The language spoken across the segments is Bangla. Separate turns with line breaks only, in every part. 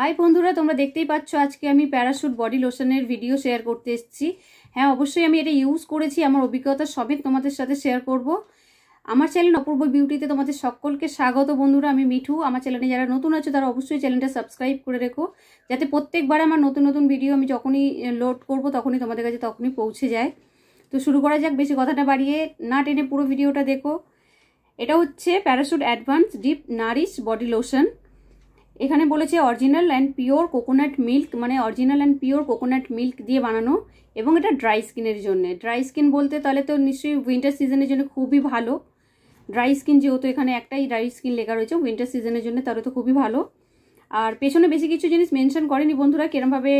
হাই বন্ধুরা তোমরা দেখতেই পাচ্ছ আজকে আমি প্যারাসুট বডি লোশনের ভিডিও শেয়ার করতে এসেছি হ্যাঁ অবশ্যই আমি এটা ইউজ করেছি আমার অভিজ্ঞতা সবেত তোমাদের সাথে শেয়ার করব আমার চ্যানেল অপূর্ব বিউটিতে তোমাদের সকলকে স্বাগত বন্ধুরা আমি মিঠু আমার চ্যানেলে যারা নতুন আছো তারা অবশ্যই চ্যানেলটা সাবস্ক্রাইব করে রেখো যাতে প্রত্যেকবার আমার নতুন নতুন ভিডিও আমি যখনই লোড করব তখনই তোমাদের কাছে তখনই পৌঁছে যায় তো শুরু করা যাক বেশি কথাটা বাড়িয়ে না টেনে পুরো ভিডিওটা দেখো এটা হচ্ছে Parachute advance deep nourish body lotion এখানে বলেছে original and pure coconut milk মানে original and pure coconut milk দিয়ে বানানো এবং এটা ড্রাই স্কিনের জন্য ড্রাই স্কিন বলতে তাহলে তো নিশ্চয়ই উইন্টার সিজনের জন্য খুবই ভালো ড্রাই স্কিন যেহেতু এখানে একটাই ড্রাই স্কিন লেখা রয়েছে উইন্টার সিজনের জন্য তাহলে তো খুবই ভালো আর পেছনে বেশি কিছু জিনিস মেনশন করেনি বন্ধুরা কিরমভাবে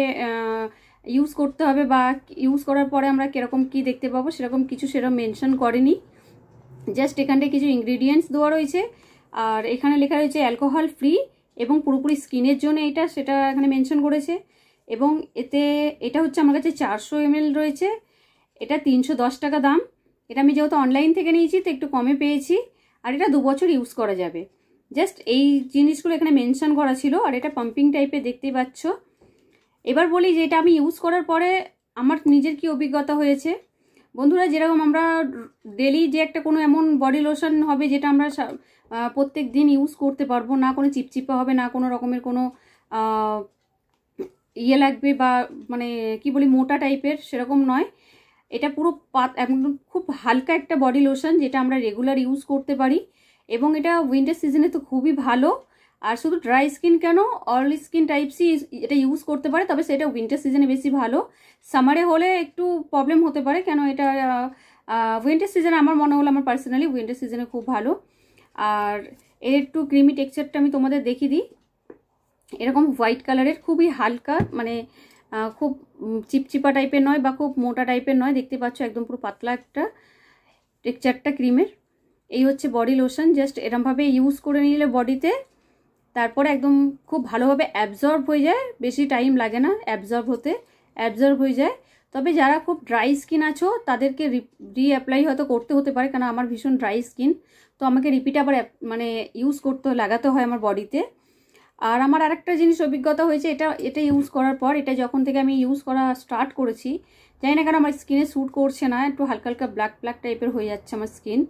ইউজ করতে হবে বা ইউজ করার পরে আমরা কীরকম কি দেখতে পাবো সেরকম কিছু সেরকম মেনশন করেনি জাস্ট এখানটায় কিছু ইনগ্রিডিয়েন্টস দেওয়া রয়েছে আর এখানে লেখা রয়েছে অ্যালকোহল ফ্রি এবং পুরোপুরি স্কিনের জন্য এটা সেটা এখানে মেনশন করেছে এবং এতে এটা হচ্ছে আমার কাছে চারশো এমএল রয়েছে এটা তিনশো টাকা দাম এটা আমি যেহেতু অনলাইন থেকে নিয়েছি তো একটু কমে পেয়েছি আর এটা দু বছর ইউজ করা যাবে জাস্ট এই জিনিসগুলো এখানে মেনশন করা ছিল আর এটা পাম্পিং টাইপের দেখতেই পাচ্ছ এবার বলি যে এটা আমি ইউজ করার পরে আমার নিজের কি অভিজ্ঞতা হয়েছে বন্ধুরা যেরকম আমরা ডেলি যে একটা কোনো এমন বডি লোশন হবে যেটা আমরা প্রত্যেক দিন ইউজ করতে পারবো না কোনো চিপচিপা হবে না কোনো রকমের কোনো ইয়ে লাগবে বা মানে কি বলি মোটা টাইপের সেরকম নয় এটা পুরো পাত একদম খুব হালকা একটা বডি লোশন যেটা আমরা রেগুলার ইউজ করতে পারি এবং এটা উইন্টার সিজনে তো খুবই ভালো আর শুধু ড্রাই স্কিন কেন অয়েল স্কিন টাইপসই এটা ইউজ করতে পারে তবে সেটা উইন্টার সিজনে বেশি ভালো সামারে হলে একটু প্রবলেম হতে পারে কেন এটা উইন্টার সিজনে আমার মনে হলো আমার পার্সোনালি উইন্টার সিজনে খুব ভালো আর এর একটু ক্রিমি টেক্সচারটা আমি তোমাদের দেখিয়ে দিই এরকম হোয়াইট কালারের খুবই হালকা মানে খুব চিপচিপা টাইপের নয় বা খুব মোটা টাইপের নয় দেখতে পাচ্ছ একদম পুরো পাতলা একটা টেক্সচারটা ক্রিমের এই হচ্ছে বডি লোশন জাস্ট এরমভাবে ইউজ করে নিলে বডিতে তারপরে একদম খুব ভালোভাবে অ্যাবজর্ব হয়ে যায় বেশি টাইম লাগে না অ্যাবজর্ব হতে অ্যাবজর্ব হয়ে যায় তবে যারা খুব ড্রাই স্কিন আছো তাদেরকে রিঅ্যাপ্লাই হয়তো করতে হতে পারে কারণ আমার ভীষণ ড্রাই স্কিন তো আমাকে রিপিট আবার মানে ইউজ করতে লাগাতে হয় আমার বডিতে আর আমার আরেকটা জিনিস অভিজ্ঞতা হয়েছে এটা এটা ইউজ করার পর এটা যখন থেকে আমি ইউজ করা স্টার্ট করেছি জানি না কারণ আমার স্কিনে শ্যুট করছে না একটু হালকা হালকা ব্ল্যাক ব্ল্যাক টাইপের হয়ে যাচ্ছে আমার স্কিন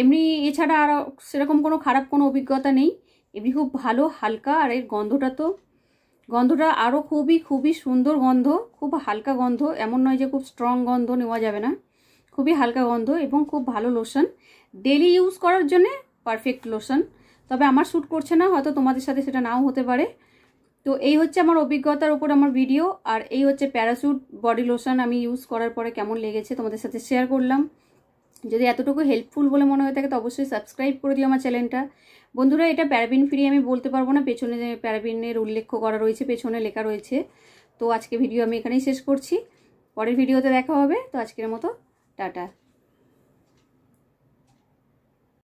এমনি এছাড়া আর সেরকম কোনো খারাপ কোনো অভিজ্ঞতা নেই এমনি খুব ভালো হালকা আর এর গন্ধটা তো গন্ধটা আরও খুবই খুবই সুন্দর গন্ধ খুব হালকা গন্ধ এমন নয় যে খুব স্ট্রং গন্ধ নেওয়া যাবে না খুবই হালকা গন্ধ এবং খুব ভালো লোশন ডেলি ইউজ করার জন্যে পারফেক্ট লোশন তবে আমার শ্যুট করছে না হয়তো তোমাদের সাথে সেটা নাও হতে পারে তো এই হচ্ছে আমার অভিজ্ঞতার উপর আমার ভিডিও আর এই হচ্ছে প্যারাসুট বডি লোশন আমি ইউজ করার পরে কেমন লেগেছে তোমাদের সাথে শেয়ার করলাম যদি এতটুকু হেল্পফুল বলে মনে হয়ে থাকে তো অবশ্যই সাবস্ক্রাইব করে দিও আমার চ্যানেলটা বন্ধুরা এটা প্যারাবিন ফ্রি আমি বলতে পারবো না পেছনে প্যারাবিনের উল্লেখ করা রয়েছে পেছনে লেখা রয়েছে তো আজকে ভিডিও আমি এখানেই শেষ করছি পরের ভিডিওতে দেখা হবে তো আজকের মতো টাটা